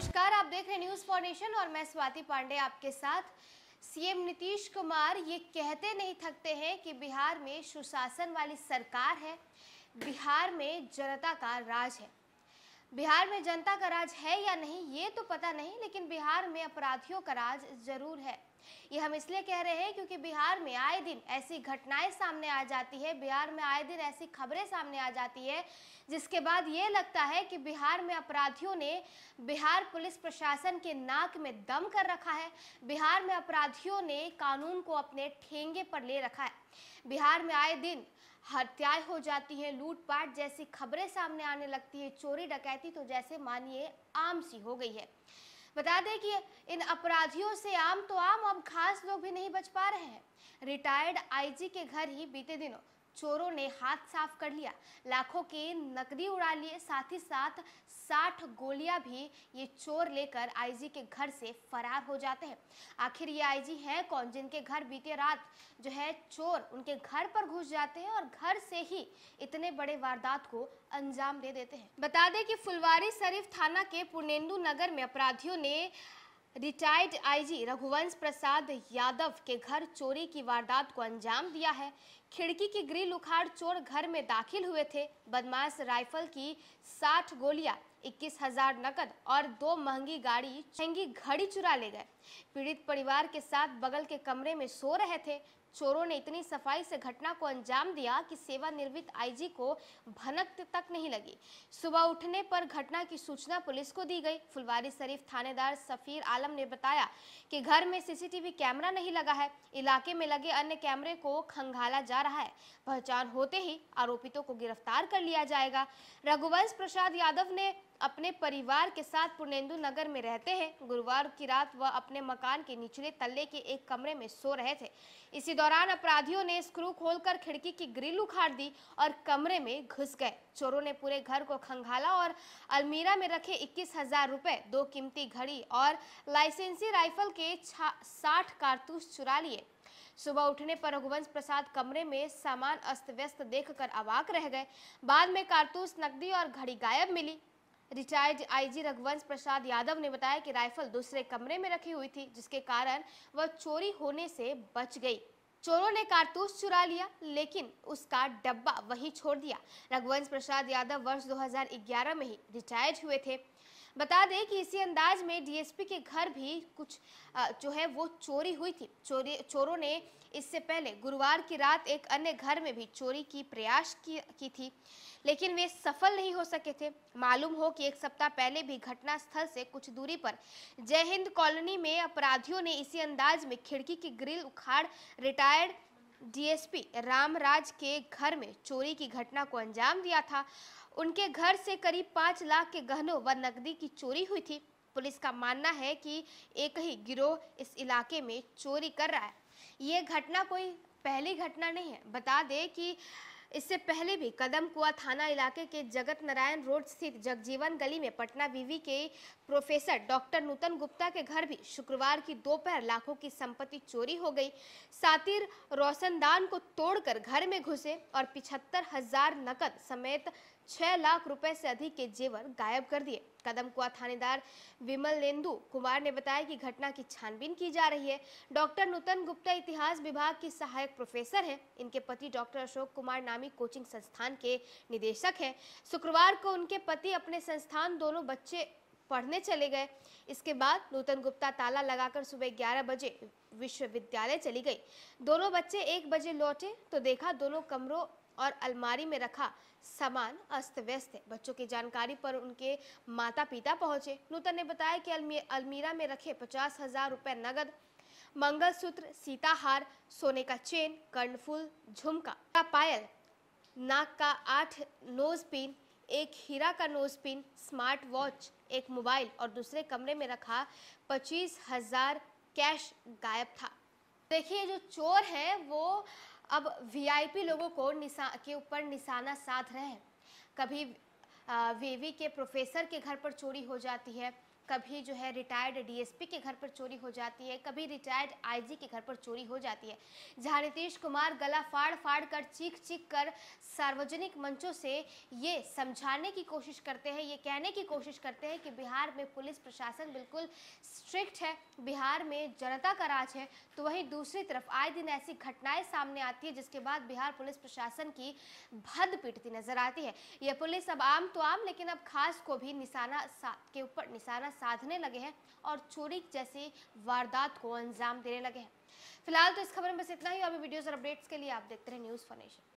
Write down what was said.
नमस्कार आप देख रहे हैं न्यूज़ फॉर और मैं स्वाति पांडे आपके साथ सीएम नीतीश कुमार ये कहते नहीं थकते हैं कि बिहार में सुशासन वाली सरकार है बिहार में जनता का राज है बिहार में जनता का राज है या नहीं ये तो पता नहीं लेकिन बिहार में अपराधियों का राज जरूर है ये हम इसलिए कह रहे हैं क्योंकि बिहार में आए दिन ऐसी घटनाएं सामने आ जाती है बिहार में आए दिन ऐसी खबरें सामने आ जाती है जिसके बाद ये लगता है कि बिहार में अपराधियों ने बिहार पुलिस प्रशासन के नाक में दम कर रखा है बिहार में अपराधियों ने कानून को अपने ठेंगे पर ले रखा है बिहार में आए दिन हत्याएं हो जाती हैं लूटपाट जैसी खबरें सामने आने लगती है चोरी डकैती तो जैसे मानिए आम सी हो गई है बता दें कि इन अपराधियों से आम तो आम अब खास लोग भी नहीं बच पा रहे हैं रिटायर्ड आईजी के घर ही बीते दिनों चोरों ने हाथ साफ कर लिया लाखों की नकदी उड़ा लिए साथ ही साथ साठ गोलियां भी ये चोर लेकर आईजी के घर से फरार हो जाते हैं आखिर ये आईजी है कौन जिनके घर बीते रात जो है चोर उनके घर पर घुस जाते हैं और घर से ही इतने बड़े वारदात को अंजाम दे देते हैं बता दें कि फुलवारी शरीफ थाना के पुर्नेंदु नगर में अपराधियों ने रिटायर्ड आईजी रघुवंश प्रसाद यादव के घर चोरी की वारदात को अंजाम दिया है खिड़की की ग्रिल उखाड़ चोर घर में दाखिल हुए थे बदमाश राइफल की 60 गोलियां इक्कीस हजार नकद और दो महंगी गाड़ी महंगी घड़ी चुरा ले गए पीड़ित परिवार के साथ बगल के कमरे में सो रहे थे चोरों ने इतनी सफाई से घटना को अंजाम दिया कि सेवानिवृत्त आईजी को भनक तक नहीं लगी सुबह उठने पर घटना की सूचना पुलिस को दी गई फुलवारी शरीफ थानेदार सफ़ीर आलम ने बताया कि घर में सीसीटीवी कैमरा नहीं लगा है इलाके में लगे अन्य कैमरे को खंगाला जा जा रहा है पहचान होते ही आरोपितों को गिरफ्तार कर लिया जाएगा रघुवंश प्रसाद यादव ने अपने परिवार के साथ पुर्नेंदु नगर में रहते हैं गुरुवार की रात वह अपने मकान के निचले तल्ले के एक कमरे में सो रहे थे इसी दौरान अपराधियों ने स्क्रू खोलकर खिड़की की ग्रिल उखाड़ दी और कमरे में घुस गए चोरों ने पूरे घर को खंगाला और अलमीरा में रखे इक्कीस हजार रुपए दो कीमती घड़ी और लाइसेंसी राइफल के साठ कारतूस चुरा लिए सुबह उठने पर रघुवंश प्रसाद कमरे में सामान अस्त व्यस्त देख कर अवाक रह गए बाद में कारतूस नकदी और घड़ी गायब मिली रिटायर्ड आईजी रघुवंश प्रसाद यादव ने बताया कि राइफल दूसरे कमरे में रखी हुई थी जिसके कारण वह चोरी होने से बच गई चोरों ने कारतूस चुरा लिया लेकिन उसका डब्बा वहीं छोड़ दिया रघुवंश प्रसाद यादव वर्ष 2011 में ही रिटायर्ड हुए थे बता दें कि इसी अंदाज में डीएसपी के घर भी कुछ जो है वो चोरी हुई थी चोरी चोरों ने इससे पहले गुरुवार की रात एक अन्य घर में भी चोरी की प्रयास की, की थी लेकिन वे सफल नहीं हो सके थे मालूम हो कि एक सप्ताह पहले भी घटना स्थल से कुछ दूरी पर जय हिंद कॉलोनी में अपराधियों ने इसी अंदाज में खिड़की की ग्रिल उखाड़ रिटायर्ड डीएसपी रामराज के घर में चोरी की घटना को अंजाम दिया था उनके घर से करीब पाँच लाख के गहनों व नकदी की चोरी हुई थी पुलिस का मानना है कि एक ही गिरोह इस इलाके में चोरी कर रहा है ये घटना कोई पहली घटना नहीं है बता दें कि इससे पहले भी कदम कुआ थाना इलाके के जगत नारायण रोड स्थित जगजीवन गली में पटना विवी के प्रोफेसर डॉक्टर नूतन गुप्ता के घर भी शुक्रवार की दोपहर लाखों की संपत्ति चोरी हो गई सातिर रोशनदान को तोड़कर घर में घुसे और पिछहत्तर हजार नकद समेत छह लाख रुपए से अधिक के जेवर गायब कर दिए कदमकुआ थानेदार विमल नेंदू कुमार ने बताया कि घटना की छानबीन की जा रही है डॉक्टर नूतन गुप्ता इतिहास विभाग की सहायक प्रोफेसर हैं इनके पति डॉक्टर अशोक कुमार नामी कोचिंग संस्थान के निदेशक हैं शुक्रवार को उनके पति अपने संस्थान दोनों बच्चे पढ़ने चले गए इसके बाद नूतन गुप्ता ताला लगाकर सुबह ग्यारह बजे विश्वविद्यालय चली गई दोनों बच्चे एक बजे लौटे तो देखा दोनों कमरों और अलमारी में रखा सामान अस्त व्यस्त है बच्चों की जानकारी पर उनके माता पिता पहुंचे नूतन ने बताया कि अलमीरा में रखे पचास हजार रुपये नगद मंगलसूत्र सीताहार सोने का चेन कर्णफूल झुमका पायल नाक का आठ नोज पिन एक हीरा का नोज पिन स्मार्ट वॉच एक मोबाइल और दूसरे कमरे में रखा पच्चीस हजार कैश गायब था देखिए जो चोर है वो अब वीआईपी लोगों को निशा के ऊपर निशाना साध रहे हैं कभी वेवी के प्रोफेसर के घर पर चोरी हो जाती है कभी जो है रिटायर्ड डीएसपी के घर पर चोरी हो जाती है कभी रिटायर्ड आईजी के घर पर चोरी हो जाती है जहां नीतीश कुमार गला फाड़ फाड़ कर चीख चीख कर सार्वजनिक मंचों से ये समझाने की कोशिश करते हैं ये कहने की कोशिश करते हैं कि बिहार में पुलिस प्रशासन बिल्कुल स्ट्रिक्ट है बिहार में जनता का राज है तो वहीं दूसरी तरफ आए दिन ऐसी घटनाएं सामने आती है जिसके बाद बिहार पुलिस प्रशासन की भद पीटती नजर आती है यह पुलिस अब आम तो आम लेकिन अब खास को भी निशाना के ऊपर निशाना साधने लगे हैं और चोरी जैसी वारदात को अंजाम देने लगे हैं फिलहाल तो इस खबर में बस इतना ही अभी वीडियोस और अपडेट्स के लिए आप देखते रहे न्यूज़ फॉर नेशन